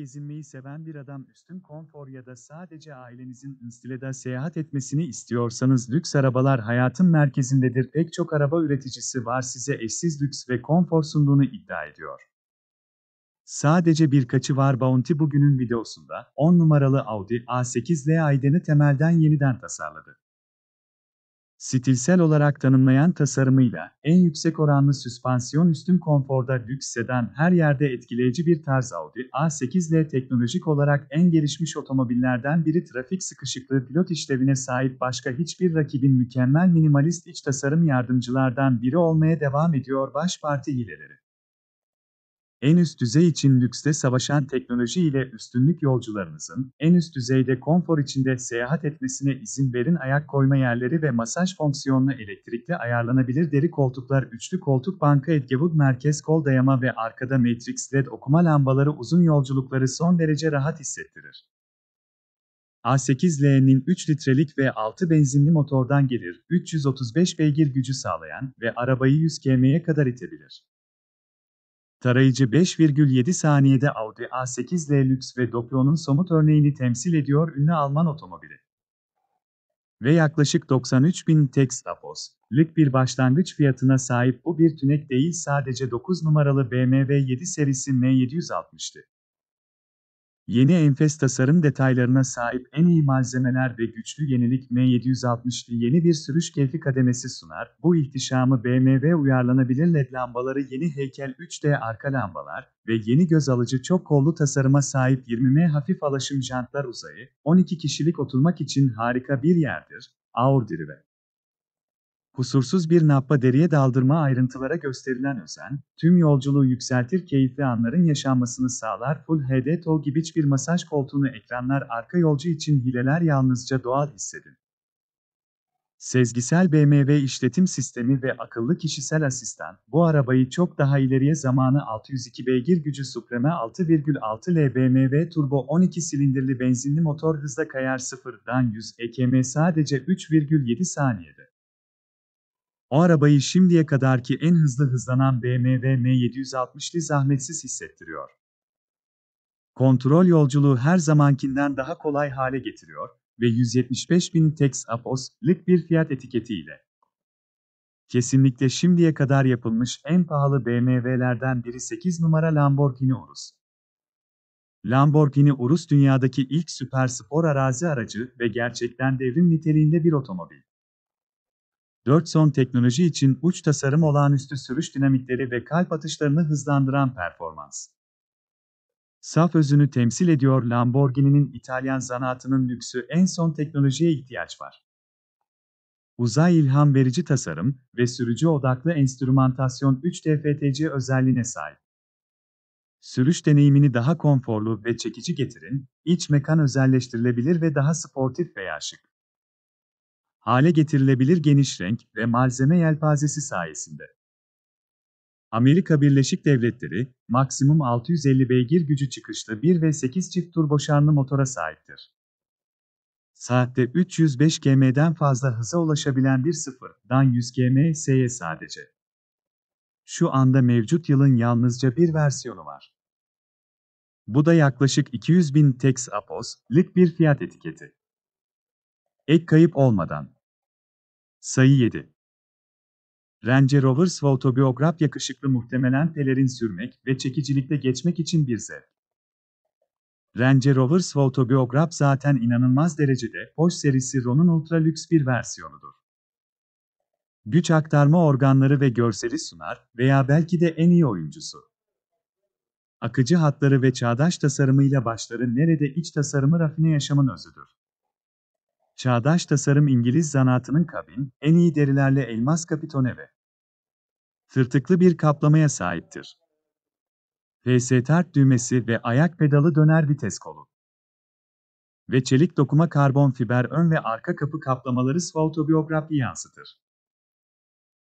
gezinmeyi seven bir adam üstün konfor ya da sadece ailenizin instileda seyahat etmesini istiyorsanız lüks arabalar hayatın merkezindedir. Pek çok araba üreticisi var size eşsiz lüks ve konfor sunduğunu iddia ediyor. Sadece birkaçı var Bounty bugünün videosunda 10 numaralı Audi A8 L Aiden'i temelden yeniden tasarladı stilsel olarak tanımlayan tasarımıyla, en yüksek oranlı süspansiyon üstün konforda lüks sedan her yerde etkileyici bir tarz Audi A8 ile teknolojik olarak en gelişmiş otomobillerden biri trafik sıkışıklığı pilot işlevine sahip başka hiçbir rakibin mükemmel minimalist iç tasarım yardımcılardan biri olmaya devam ediyor baş parti hileleri en üst düzey için lükste savaşan teknoloji ile üstünlük yolcularınızın en üst düzeyde konfor içinde seyahat etmesine izin verin ayak koyma yerleri ve masaj fonksiyonlu elektrikli ayarlanabilir deri koltuklar üçlü koltuk banka Edgewood merkez kol dayama ve arkada Matrix LED okuma lambaları uzun yolculukları son derece rahat hissettirir. A8L'nin 3 litrelik ve 6 benzinli motordan gelir, 335 beygir gücü sağlayan ve arabayı 100 km'ye kadar itebilir. Tarayıcı 5,7 saniyede Audi A8 Lux ve Doplion'un somut örneğini temsil ediyor ünlü Alman otomobili. Ve yaklaşık 93.000 Tex Apos, lük bir başlangıç fiyatına sahip bu bir tünek değil sadece 9 numaralı BMW 7 serisi M760'tı. Yeni enfes tasarım detaylarına sahip en iyi malzemeler ve güçlü yenilik M760 yeni bir sürüş keyfi kademesi sunar. Bu ihtişamı BMW uyarlanabilir led lambaları yeni heykel 3D arka lambalar ve yeni göz alıcı çok kollu tasarıma sahip 20M hafif alaşım jantlar uzayı, 12 kişilik oturmak için harika bir yerdir. Aur dirive. Kusursuz bir nappa deriye daldırma ayrıntılara gösterilen özen, tüm yolculuğu yükseltir keyifli anların yaşanmasını sağlar Full HD Tall gibi bir masaj koltuğunu ekranlar arka yolcu için hileler yalnızca doğal hissedin. Sezgisel BMW işletim sistemi ve akıllı kişisel asistan, bu arabayı çok daha ileriye zamanı 602 beygir gücü Supreme 6,6 L BMW turbo 12 silindirli benzinli motor hızla kayar 0'dan 100 ekm sadece 3,7 saniyede. O arabayı şimdiye kadarki en hızlı hızlanan BMW M760'li zahmetsiz hissettiriyor. Kontrol yolculuğu her zamankinden daha kolay hale getiriyor ve 175 175.000 Tex Apos'lık bir fiyat etiketiyle. Kesinlikle şimdiye kadar yapılmış en pahalı BMW'lerden biri 8 numara Lamborghini Urus. Lamborghini Urus dünyadaki ilk süper spor arazi aracı ve gerçekten devrim niteliğinde bir otomobil. 4 son teknoloji için uç tasarım olağanüstü sürüş dinamikleri ve kalp atışlarını hızlandıran performans. Saf özünü temsil ediyor Lamborghini'nin İtalyan zanaatının lüksü en son teknolojiye ihtiyaç var. Uzay ilham verici tasarım ve sürücü odaklı enstrümantasyon 3 dftc özelliğine sahip. Sürüş deneyimini daha konforlu ve çekici getirin, iç mekan özelleştirilebilir ve daha sportif veya şık hale getirilebilir geniş renk ve malzeme yelpazesi sayesinde. Amerika Birleşik Devletleri, maksimum 650 beygir gücü çıkışlı 1 ve 8 çift turboşanlı motora sahiptir. Saatte 305 km'den fazla hıza ulaşabilen bir sıfırdan 100 km/s'ye sadece. Şu anda mevcut yılın yalnızca bir versiyonu var. Bu da yaklaşık 200 bin Tex bir fiyat etiketi. Ek kayıp olmadan. Sayı 7. Range Rovers ve yakışıklı muhtemelen pelerin sürmek ve çekicilikte geçmek için bir zevk. Range Rovers ve zaten inanılmaz derecede Porsche serisi Ron'un ultra lüks bir versiyonudur. Güç aktarma organları ve görseli sunar veya belki de en iyi oyuncusu. Akıcı hatları ve çağdaş tasarımıyla başları nerede iç tasarımı rafine yaşamın özüdür. Çağdaş tasarım İngiliz zanaatının kabin, en iyi derilerle elmas kapitone ve fırtıklı bir kaplamaya sahiptir. PS tart düğmesi ve ayak pedalı döner vites kolu. Ve çelik dokuma karbon fiber ön ve arka kapı kaplamaları svoltobiyografi yansıtır.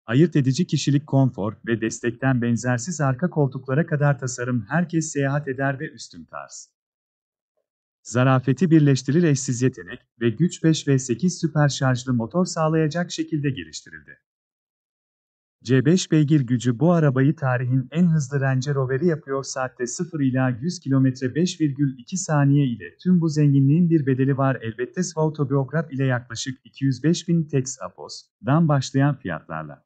Ayırt edici kişilik konfor ve destekten benzersiz arka koltuklara kadar tasarım herkes seyahat eder ve üstün tarz zarafeti birleştirir eşsiz yetenek ve güç 5 ve 8 süper şarjlı motor sağlayacak şekilde geliştirildi. C5 beygir gücü bu arabayı tarihin en hızlı Range Rover'i yapıyor saatte 0 ila 100 km 5,2 saniye ile tüm bu zenginliğin bir bedeli var elbette Svautobiyograf ile yaklaşık 205 bin Tex Apos'dan başlayan fiyatlarla.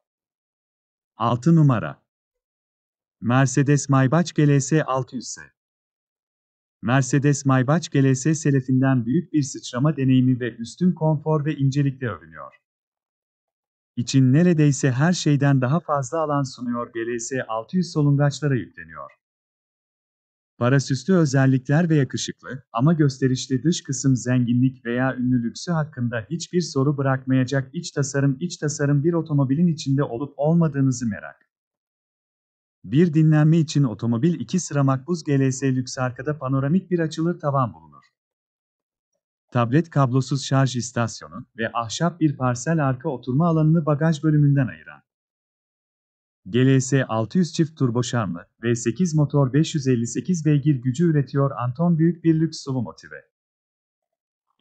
6 numara Mercedes Maybach GLS 600 S Mercedes Maybach GLS selefinden büyük bir sıçrama deneyimi ve üstün konfor ve incelikle övünüyor. İçin neredeyse her şeyden daha fazla alan sunuyor GLS 600 solungaçlara yükleniyor. Parasüstü özellikler ve yakışıklı ama gösterişli dış kısım zenginlik veya ünlü lüksü hakkında hiçbir soru bırakmayacak iç tasarım iç tasarım bir otomobilin içinde olup olmadığınızı merak bir dinlenme için otomobil iki sıra makbuz GLS lüks arkada panoramik bir açılır tavan bulunur. Tablet kablosuz şarj istasyonu ve ahşap bir parsel arka oturma alanını bagaj bölümünden ayıran. GLS 600 çift turboşanlı V8 motor 558 beygir gücü üretiyor Anton büyük bir lüks SUV motive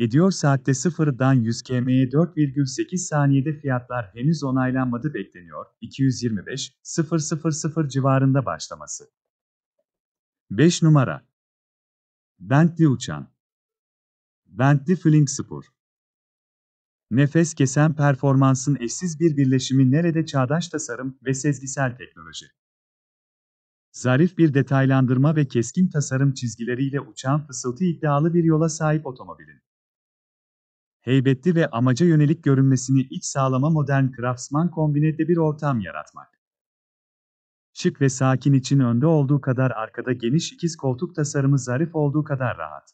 ediyor saatte 0'dan 100 km'ye 4,8 saniyede fiyatlar henüz onaylanmadı bekleniyor. 225 000 civarında başlaması. 5 numara Bentley Uçan Bentley Fling Spor Nefes kesen performansın eşsiz bir birleşimi nerede çağdaş tasarım ve sezgisel teknoloji. Zarif bir detaylandırma ve keskin tasarım çizgileriyle uçan fısıltı iddialı bir yola sahip otomobilin heybetli ve amaca yönelik görünmesini iç sağlama modern craftsman kombinette bir ortam yaratmak. Şık ve sakin için önde olduğu kadar arkada geniş ikiz koltuk tasarımı zarif olduğu kadar rahat.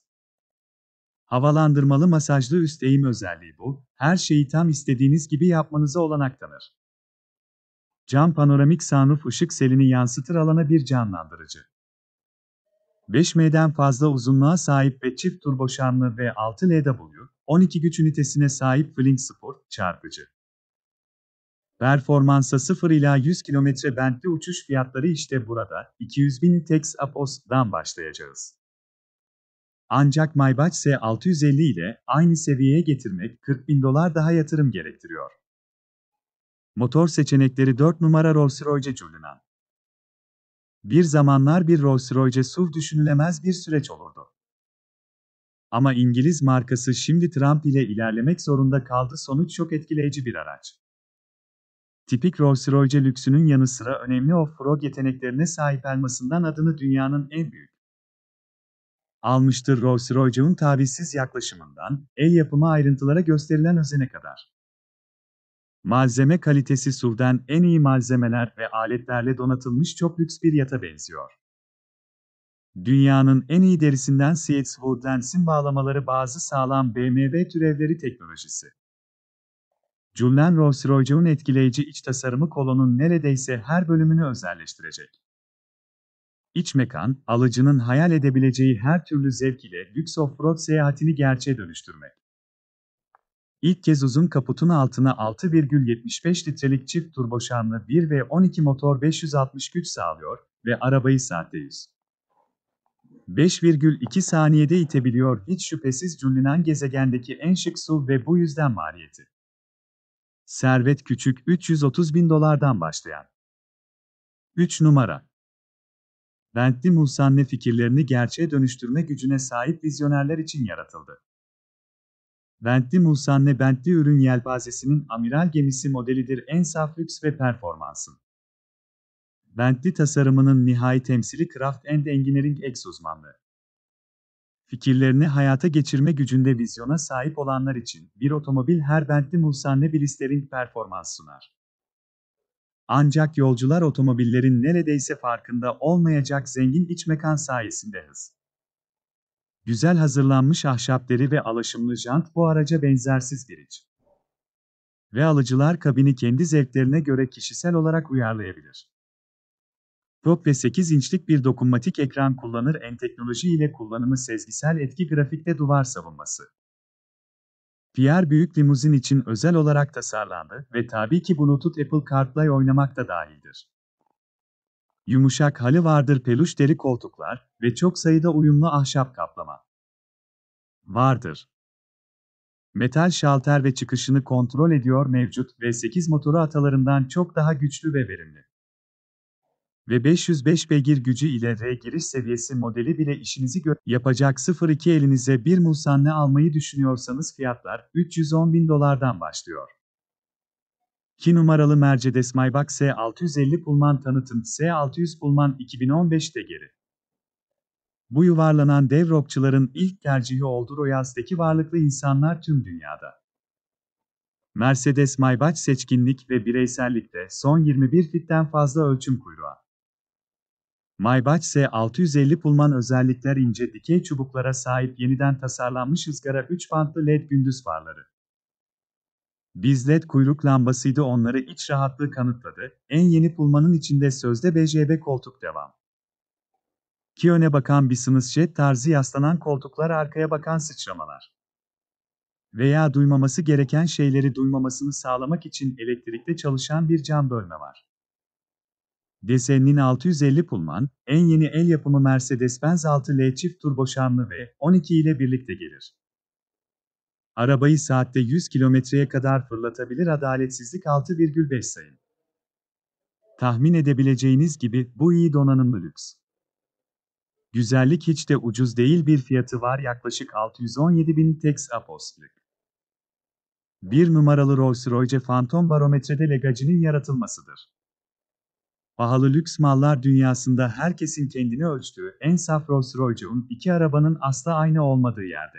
Havalandırmalı masajlı üst eğim özelliği bu, her şeyi tam istediğiniz gibi yapmanıza olanak tanır. Cam panoramik sunroof ışık selini yansıtır alana bir canlandırıcı. 5M'den fazla uzunluğa sahip ve çift turboşanlı ve 6 LW, 12 güç ünitesine sahip Flink Sport çarpıcı. Performansa 0 ila 100 km bentli uçuş fiyatları işte burada, 200 bin Tex Apos'dan başlayacağız. Ancak Maybach S650 ile aynı seviyeye getirmek 40 bin dolar daha yatırım gerektiriyor. Motor seçenekleri 4 numara Rolls-Royce Cullinan. Bir zamanlar bir Rolls-Royce SUV düşünülemez bir süreç olurdu. Ama İngiliz markası şimdi Trump ile ilerlemek zorunda kaldı sonuç çok etkileyici bir araç. Tipik Rolls-Royce lüksünün yanı sıra önemli off-road yeteneklerine sahip olmasından adını dünyanın en büyük almıştır Rolls-Royce'un tavizsiz yaklaşımından, el yapımı ayrıntılara gösterilen özene kadar. Malzeme kalitesi SUV'den en iyi malzemeler ve aletlerle donatılmış çok lüks bir yata benziyor. Dünyanın en iyi derisinden CX Woodlands'in bağlamaları bazı sağlam BMW türevleri teknolojisi. Julian Rolls-Royce'un etkileyici iç tasarımı kolonun neredeyse her bölümünü özelleştirecek. İç mekan, alıcının hayal edebileceği her türlü zevk ile lüks offroad seyahatini gerçeğe dönüştürmek. İlk kez uzun kaputun altına 6,75 litrelik çift turboşanlı 1 ve 12 motor 560 güç sağlıyor ve arabayı saatte 100. 5,2 saniyede itebiliyor hiç şüphesiz cümlenen gezegendeki en şık su ve bu yüzden maliyeti. Servet küçük 330 bin dolardan başlayan. 3 numara. Bentley Musanne fikirlerini gerçeğe dönüştürme gücüne sahip vizyonerler için yaratıldı. Bentley Musanne Bentley ürün yelpazesinin amiral gemisi modelidir en saf lüks ve performansın. Bentley tasarımının nihai temsili Kraft Engineering X uzmanlığı. Fikirlerini hayata geçirme gücünde vizyona sahip olanlar için bir otomobil her Bentley Mulsanne Blistering performans sunar. Ancak yolcular otomobillerin neredeyse farkında olmayacak zengin iç mekan sayesinde hız. Güzel hazırlanmış ahşap deri ve alaşımlı jant bu araca benzersiz bir iç. Ve alıcılar kabini kendi zevklerine göre kişisel olarak uyarlayabilir. Rock ve 8 inçlik bir dokunmatik ekran kullanır en teknoloji ile kullanımı sezgisel etki grafikte duvar savunması. PR büyük limuzin için özel olarak tasarlandı ve tabii ki Bluetooth Apple CarPlay oynamak da dahildir. Yumuşak halı vardır peluş deri koltuklar ve çok sayıda uyumlu ahşap kaplama. Vardır. Metal şalter ve çıkışını kontrol ediyor mevcut V8 motoru atalarından çok daha güçlü ve verimli ve 505 beygir gücü ile R giriş seviyesi modeli bile işinizi gö yapacak 02 elinize bir musanne almayı düşünüyorsanız fiyatlar 310 bin dolardan başlıyor. 2 numaralı Mercedes Maybach S650 Pullman tanıtım S600 Pullman 2015'te geri. Bu yuvarlanan dev rockçıların ilk tercihi oldu Royals'teki varlıklı insanlar tüm dünyada. Mercedes Maybach seçkinlik ve bireysellikte son 21 fitten fazla ölçüm kuyruğu Maybach S650 Pullman özellikler ince dikey çubuklara sahip yeniden tasarlanmış ızgara 3 bantlı led gündüz farları. Biz led kuyruk lambasıydı onları iç rahatlığı kanıtladı, en yeni Pullman'ın içinde sözde BJB koltuk devam. Ki öne bakan business jet tarzı yaslanan koltuklar arkaya bakan sıçramalar. Veya duymaması gereken şeyleri duymamasını sağlamak için elektrikte çalışan bir cam bölme var. Desennin 650 Pullman, en yeni el yapımı Mercedes-Benz 6L çift turboşanlı ve 12 ile birlikte gelir. Arabayı saatte 100 kilometreye kadar fırlatabilir adaletsizlik 6,5 sayın. Tahmin edebileceğiniz gibi bu iyi donanımlı lüks. Güzellik hiç de ucuz değil bir fiyatı var yaklaşık 617 bin Tex Apostlik. Bir numaralı Rolls-Royce Phantom barometrede legacinin yaratılmasıdır. Pahalı lüks mallar dünyasında herkesin kendini ölçtüğü en saf Rolls Royce'un iki arabanın asla aynı olmadığı yerde.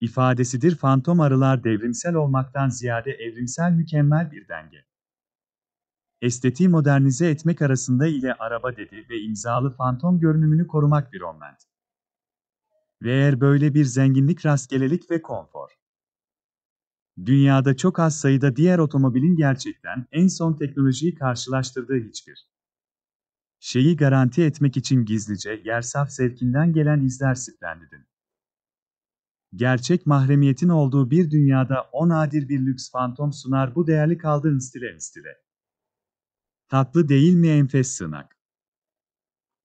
İfadesidir fantom arılar devrimsel olmaktan ziyade evrimsel mükemmel bir denge. Estetiği modernize etmek arasında ile araba dedi ve imzalı fantom görünümünü korumak bir onment. Ve eğer böyle bir zenginlik rastgelelik ve konfor Dünyada çok az sayıda diğer otomobilin gerçekten en son teknolojiyi karşılaştırdığı hiçbir şeyi garanti etmek için gizlice yersaf zevkinden gelen izler siplendidin. Gerçek mahremiyetin olduğu bir dünyada o nadir bir lüks fantom sunar bu değerli kaldığın stile stile. Tatlı değil mi enfes sığınak?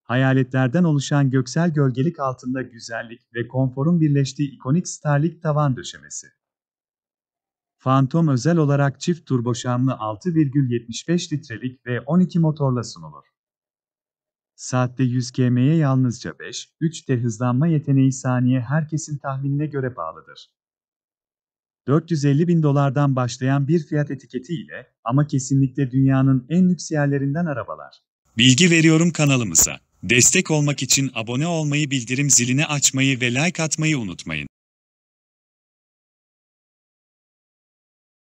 Hayaletlerden oluşan göksel gölgelik altında güzellik ve konforun birleştiği ikonik starlik tavan döşemesi. Phantom özel olarak çift turboşanlı 6,75 litrelik ve 12 motorla sunulur. Saatte 100 km'ye yalnızca 5, 3 de hızlanma yeteneği saniye herkesin tahminine göre bağlıdır. 450 bin dolardan başlayan bir fiyat etiketi ile ama kesinlikle dünyanın en lüks yerlerinden arabalar. Bilgi veriyorum kanalımıza. Destek olmak için abone olmayı, bildirim zilini açmayı ve like atmayı unutmayın.